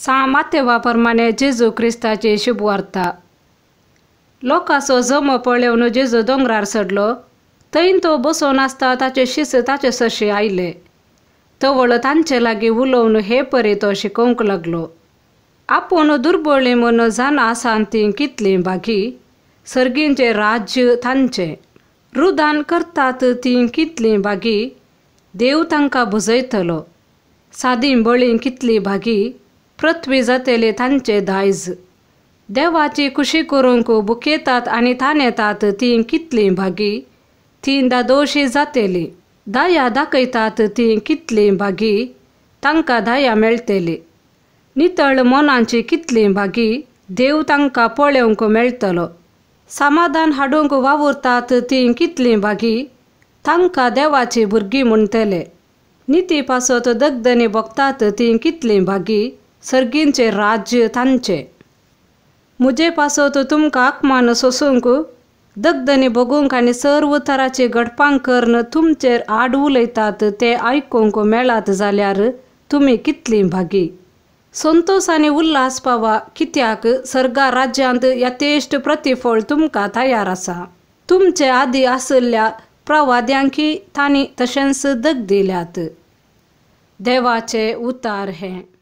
सामा तेव्हाप्रमाणे जेजू शुभ शुभवार्ता असो जम पळेवन जेजू दोंगरार सडलो थंय तो बसोन आसता ताचे शिस ताचे सशे आयले तवळ तांचे लागीं उलोवन हे परे तो शिकोवंक लागलो आपूण दुर्बळी म्हूण जाणा ती कितली बागी सर्गींचे राज्य तांचे रुदान करतात ती कितली बागी देव तांकां भुजयतलो सादी बळी कितली बागी पृथ्वी जतेले तांचे दायज देवाची खुशी करूंक बुक येतात आणि थान येतात ती कितली भागी तीनदा दादोशी जातेली दाया दाखयतात ती कितली भागी तांकां दाया मेळटली नितळ मोनांची कितली भागी देव तांकां पळोवंक मेळटलो समाधान हाडूंक वावुरतात ती कितली भागी तांकां देवाची भुरगीं म्हणटले निती पासत दगदने भोगतात ती कितली भागी सर्गींचे राज्य तांचे मुजे तो तुमकां आकमान सोसूंक दगदनी बगूंक आनी सर्व थराचे घडपांक करन तुमचेर आड उलयतात ते आयकूंक मेळात जाल्यार तुमी कितली भागी संतोष आनी उल्हास पावा कित्याक सर्गा राज्यांत यथेश्ट प्रतिफळ तुमकां तयार आसा तुमचे आदी आसल्या प्रवाद्यांकी तांणी तशेंच दग दिल्यात देवाचे उतार हे